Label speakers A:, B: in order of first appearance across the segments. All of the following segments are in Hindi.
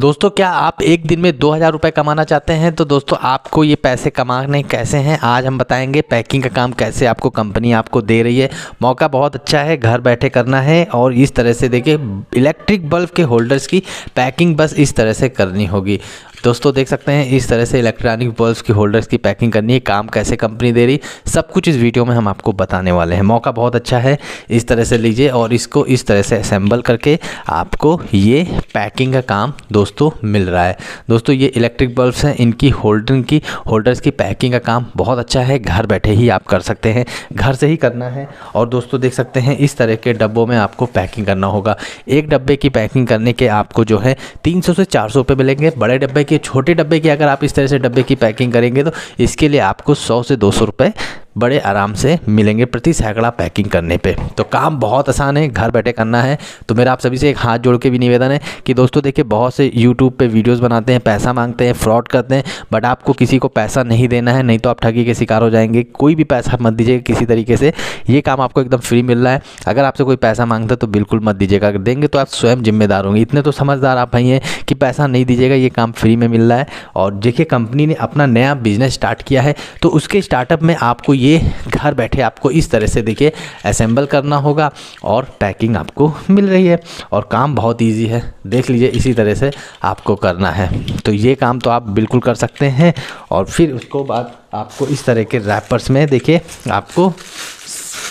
A: दोस्तों क्या आप एक दिन में दो हज़ार रुपये कमाना चाहते हैं तो दोस्तों आपको ये पैसे कमाने कैसे हैं आज हम बताएंगे पैकिंग का काम कैसे आपको कंपनी आपको दे रही है मौका बहुत अच्छा है घर बैठे करना है और इस तरह से देखिए इलेक्ट्रिक बल्ब के होल्डर्स की पैकिंग बस इस तरह से करनी होगी दोस्तों देख सकते हैं इस तरह से इलेक्ट्रॉनिक बल्ब की होल्डर्स की पैकिंग करनी है काम कैसे कंपनी दे रही सब कुछ इस वीडियो में हम आपको बताने वाले हैं मौका बहुत अच्छा है इस तरह से लीजिए और इसको इस तरह से असेंबल करके आपको ये पैकिंग का काम दोस्तों मिल रहा है दोस्तों ये इलेक्ट्रिक बल्ब्स हैं इनकी होल्डर की होल्डर्स की पैकिंग का काम बहुत अच्छा है घर बैठे ही आप कर सकते हैं घर से ही करना है और दोस्तों देख सकते हैं इस तरह के डब्बों में आपको पैकिंग करना होगा एक डब्बे की पैकिंग करने के आपको जो है तीन से चार रुपये मिलेंगे बड़े डब्बे देखिए छोटे डब्बे की अगर आप इस तरह से डब्बे की पैकिंग करेंगे तो इसके लिए आपको सौ से दो सौ रुपये बड़े आराम से मिलेंगे प्रति सैकड़ा पैकिंग करने पे तो काम बहुत आसान है घर बैठे करना है तो मेरा आप सभी से एक हाथ जोड़ के भी निवेदन है कि दोस्तों देखिए बहुत से यूट्यूब पे वीडियोस बनाते हैं पैसा मांगते हैं फ्रॉड करते हैं बट आपको किसी को पैसा नहीं देना है नहीं तो आप ठगी के शिकार हो जाएंगे कोई भी पैसा मत दीजिएगा किसी तरीके से ये काम आपको एकदम फ्री मिल रहा है अगर आपसे कोई पैसा मांगता है तो बिल्कुल मत दीजिएगा अगर देंगे तो आप स्वयं जिम्मेदार होंगे इतने तो समझदार आप भाई हैं कि पैसा नहीं दीजिएगा ये काम फ्री में मिल रहा है और देखिए कंपनी ने अपना नया बिजनेस स्टार्ट किया है तो उसके स्टार्टअप में आपको ये ये घर बैठे आपको इस तरह से देखिए असेंबल करना होगा और पैकिंग आपको मिल रही है और काम बहुत ईजी है देख लीजिए इसी तरह से आपको करना है तो ये काम तो आप बिल्कुल कर सकते हैं और फिर उसको बाद आपको इस तरह के रैपर्स में देखिए आपको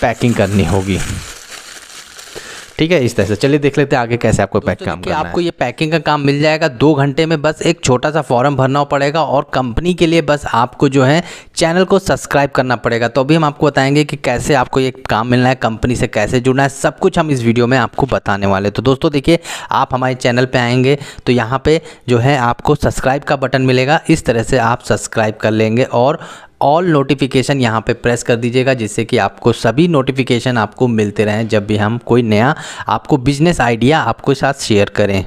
A: पैकिंग करनी होगी ठीक है इस तरह से चलिए देख लेते हैं आगे कैसे आपको पैक तो तो काम करना आपको ये पैकिंग का काम मिल जाएगा दो घंटे में बस एक छोटा सा फॉर्म भरना पड़ेगा और कंपनी के लिए बस आपको जो है चैनल को सब्सक्राइब करना पड़ेगा तो अभी हम आपको बताएंगे कि कैसे आपको ये काम मिलना है कंपनी से कैसे जुड़ना है सब कुछ हम इस वीडियो में आपको बताने वाले तो दोस्तों देखिए आप हमारे चैनल पे आएंगे तो यहाँ पे जो है आपको सब्सक्राइब का बटन मिलेगा इस तरह से आप सब्सक्राइब कर लेंगे और ऑल नोटिफिकेशन यहाँ पे प्रेस कर दीजिएगा जिससे कि आपको सभी नोटिफिकेशन आपको मिलते रहें जब भी हम कोई नया आपको बिजनेस आइडिया आपके साथ शेयर करें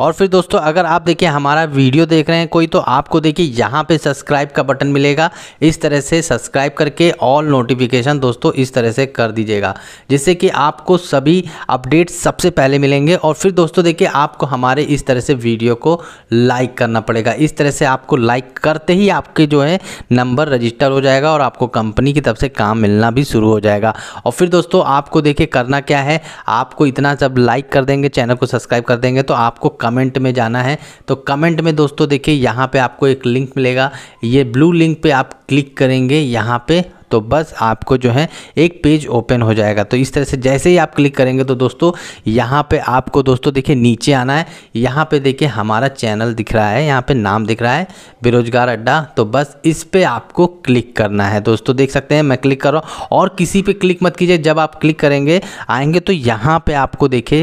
A: और फिर दोस्तों अगर आप देखिए हमारा वीडियो देख रहे हैं कोई तो आपको देखिए यहाँ पे सब्सक्राइब का बटन मिलेगा इस तरह से सब्सक्राइब करके ऑल नोटिफिकेशन दोस्तों इस तरह से कर दीजिएगा जिससे कि आपको सभी अपडेट सबसे पहले मिलेंगे और फिर दोस्तों देखिए आपको हमारे इस तरह से वीडियो को लाइक करना पड़ेगा इस तरह से आपको लाइक करते ही आपके जो है नंबर रजिस्टर हो जाएगा और आपको कंपनी की तरफ से काम मिलना भी शुरू हो जाएगा और फिर दोस्तों आपको देखिए करना क्या है आपको इतना जब लाइक कर देंगे चैनल को सब्सक्राइब कर देंगे तो आपको कमेंट में जाना है तो कमेंट में दोस्तों देखिए यहाँ पे आपको एक लिंक मिलेगा ये ब्लू लिंक पे आप क्लिक करेंगे यहाँ पे तो बस आपको जो है एक पेज ओपन हो जाएगा तो इस तरह से जैसे ही आप क्लिक करेंगे तो दोस्तों यहाँ पे आपको दोस्तों देखिए नीचे आना है यहाँ पे देखिए हमारा चैनल दिख रहा है यहाँ पे नाम दिख रहा है बेरोजगार अड्डा तो बस इस पर आपको क्लिक करना है दोस्तों देख सकते हैं मैं क्लिक कर रहा हूँ और किसी पर क्लिक मत कीजिए जब आप क्लिक करेंगे आएंगे तो यहाँ पर आपको देखे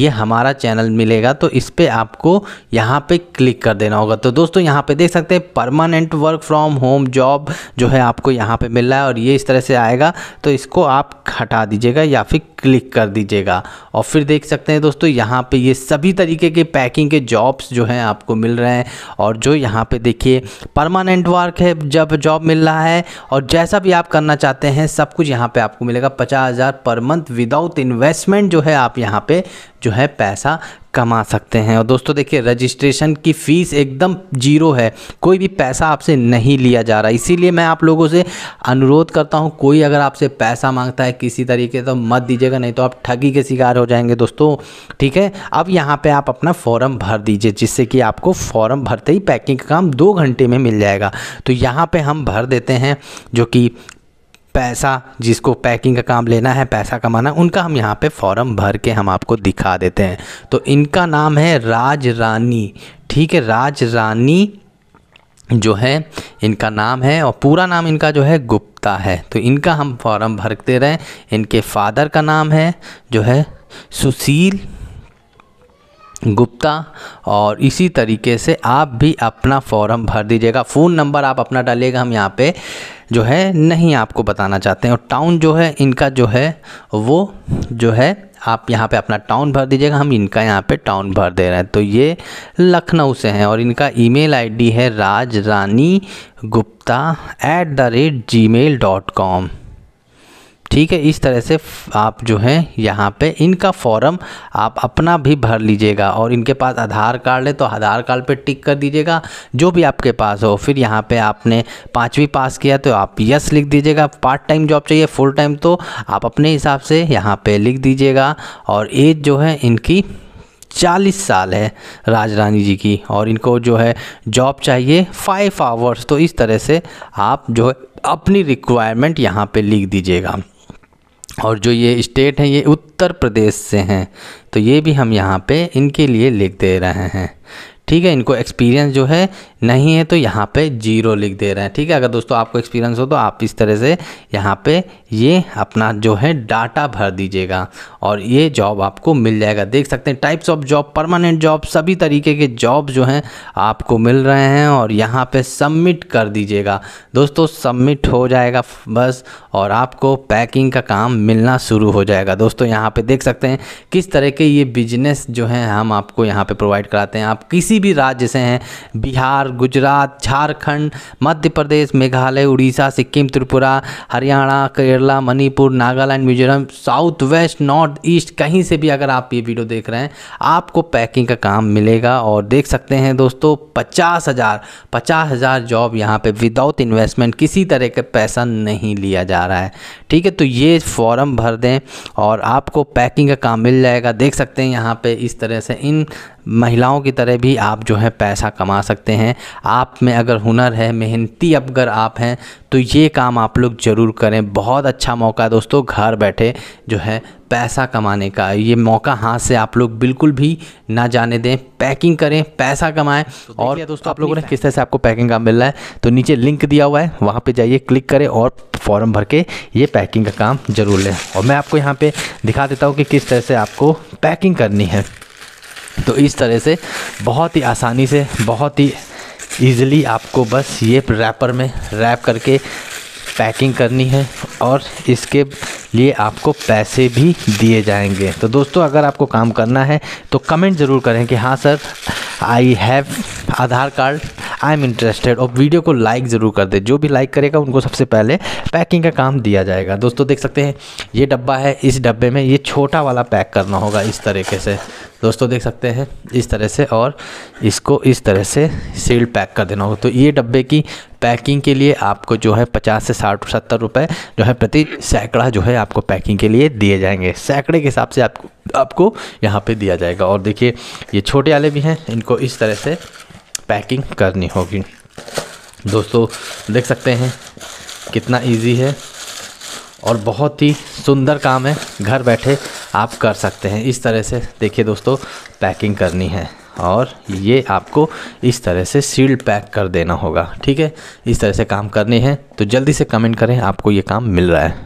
A: ये हमारा चैनल मिलेगा तो इस पर आपको यहाँ पर क्लिक कर देना होगा तो दोस्तों यहाँ पर देख सकते हैं permanent work from home job जो है आपको यहाँ पर मिल रहा है और और ये इस तरह से आएगा तो इसको आप हटा दीजिएगा या फिर क्लिक कर दीजिएगा और फिर देख सकते हैं दोस्तों यहाँ पे ये सभी तरीके के पैकिंग के जॉब्स जो हैं आपको मिल रहे हैं और जो यहाँ पे देखिए परमानेंट वर्क है जब जॉब मिल रहा है और जैसा भी आप करना चाहते हैं सब कुछ यहाँ पे आपको मिलेगा पचास हज़ार पर मंथ विदाउट इन्वेस्टमेंट जो है आप यहाँ पे जो है पैसा कमा सकते हैं और दोस्तों देखिए रजिस्ट्रेशन की फ़ीस एकदम जीरो है कोई भी पैसा आपसे नहीं लिया जा रहा इसीलिए मैं आप लोगों से अनुरोध करता हूँ कोई अगर आपसे पैसा मांगता है किसी तरीके तो मत दीजिएगा नहीं तो आप ठगी के शिकार हो जाएंगे दोस्तों ठीक है अब यहाँ पे आप अपना फॉर्म भर दीजिए जिससे कि आपको फॉर्म भरते ही पैकिंग का काम दो घंटे में मिल जाएगा तो यहाँ पर हम भर देते हैं जो कि पैसा जिसको पैकिंग का काम लेना है पैसा कमाना उनका हम यहाँ पे फॉर्म भर के हम आपको दिखा देते हैं तो इनका नाम है राज रानी ठीक है राज रानी जो है इनका नाम है और पूरा नाम इनका जो है गुप्ता है तो इनका हम फॉर्म भरते रहें इनके फादर का नाम है जो है सुशील गुप्ता और इसी तरीके से आप भी अपना फॉर्म भर दीजिएगा फ़ोन नंबर आप अपना डालिएगा हम यहाँ पे जो है नहीं आपको बताना चाहते हैं और टाउन जो है इनका जो है वो जो है आप यहाँ पे अपना टाउन भर दीजिएगा हम इनका यहाँ पे टाउन भर दे रहे हैं तो ये लखनऊ से हैं और इनका ईमेल आईडी है Raj Rani Gupta at the rate Gmail dot com ठीक है इस तरह से आप जो है यहाँ पे इनका फॉर्म आप अपना भी भर लीजिएगा और इनके पास आधार कार्ड है तो आधार कार्ड पे टिक कर दीजिएगा जो भी आपके पास हो फिर यहाँ पे आपने पाँचवीं पास किया तो आप यस लिख दीजिएगा पार्ट टाइम जॉब चाहिए फुल टाइम तो आप अपने हिसाब से यहाँ पर लिख दीजिएगा और एज जो है इनकी चालीस साल है राज रानी जी की और इनको जो है जॉब चाहिए फाइव आवर्स तो इस तरह से आप जो है अपनी रिक्वायरमेंट यहाँ पे लिख दीजिएगा और जो ये स्टेट हैं ये उत्तर प्रदेश से हैं तो ये भी हम यहाँ पे इनके लिए लिख दे रहे हैं ठीक है इनको एक्सपीरियंस जो है नहीं है तो यहाँ पे जीरो लिख दे रहे हैं ठीक है अगर दोस्तों आपको एक्सपीरियंस हो तो आप इस तरह से यहाँ पे ये अपना जो है डाटा भर दीजिएगा और ये जॉब आपको मिल जाएगा देख सकते हैं types of job permanent job सभी तरीके के जॉब जो हैं आपको मिल रहे हैं और यहाँ पे सबमिट कर दीजिएगा दोस्तों सबमिट हो जाएगा बस और आपको पैकिंग का काम मिलना शुरू हो जाएगा दोस्तों यहाँ पर देख सकते हैं किस तरह के ये बिजनेस जो है हम आपको यहाँ पर प्रोवाइड कराते हैं आप किसी भी राज्य से हैं Bihar Gujarat Jharkhand Madhya Pradesh Meghalaya Orissa Sikkim Tripura Haryana Kerala Manipur Nagaland Mizoram south west north east कहीं से भी अगर आप ये वीडियो देख रहे हैं आपको पैकिंग का काम मिलेगा और देख सकते हैं दोस्तों पचास हज़ार पचास हज़ार जॉब यहाँ पे विदाउट इन्वेस्टमेंट किसी तरह का पैसा नहीं लिया जा रहा है ठीक है तो ये फॉर्म भर दें और आपको पैकिंग का काम मिल जाएगा देख सकते हैं यहाँ पे इस तरह से इन महिलाओं की तरह भी आप जो है पैसा कमा सकते हैं आप में अगर हुनर है मेहनती अगर आप हैं तो ये काम आप लोग ज़रूर करें बहुत अच्छा मौका है दोस्तों घर बैठे जो है पैसा कमाने का ये मौका हाथ से आप लोग बिल्कुल भी ना जाने दें पैकिंग करें पैसा कमाएं तो और दोस्तों आप लोगों ने किस तरह से आपको पैकिंग का मिल रहा है तो नीचे लिंक दिया हुआ है वहाँ पे जाइए क्लिक करें और फॉर्म भर के ये पैकिंग का काम ज़रूर लें और मैं आपको यहाँ पे दिखा देता हूँ कि किस तरह से आपको पैकिंग करनी है तो इस तरह से बहुत ही आसानी से बहुत ही ईज़िली आपको बस ये रैपर में रैप करके पैकिंग करनी है और इसके लिए आपको पैसे भी दिए जाएंगे तो दोस्तों अगर आपको काम करना है तो कमेंट ज़रूर करें कि हाँ sir I have Aadhaar card I am interested और वीडियो को लाइक ज़रूर कर दे जो भी लाइक करेगा उनको सबसे पहले पैकिंग का काम दिया जाएगा दोस्तों देख सकते हैं ये डब्बा है इस डब्बे में ये छोटा वाला पैक करना होगा इस तरीके से दोस्तों देख सकते हैं इस तरह से और इसको इस तरह से सील्ड पैक कर देना होगा तो ये डब्बे की पैकिंग के लिए आपको जो है पचास से साठ सत्तर रुपये जो है प्रति सैकड़ा जो है आपको पैकिंग के लिए दिए जाएंगे सैकड़े के हिसाब से आपको आपको यहाँ पे दिया जाएगा और देखिए ये छोटे वाले भी हैं इनको इस तरह से पैकिंग करनी होगी दोस्तों देख सकते हैं कितना इजी है और बहुत ही सुंदर काम है घर बैठे आप कर सकते हैं इस तरह से देखिए दोस्तों पैकिंग करनी है और ये आपको इस तरह से सील्ड पैक कर देना होगा ठीक है इस तरह से काम करनी है तो जल्दी से कमेंट करें आपको ये काम मिल रहा है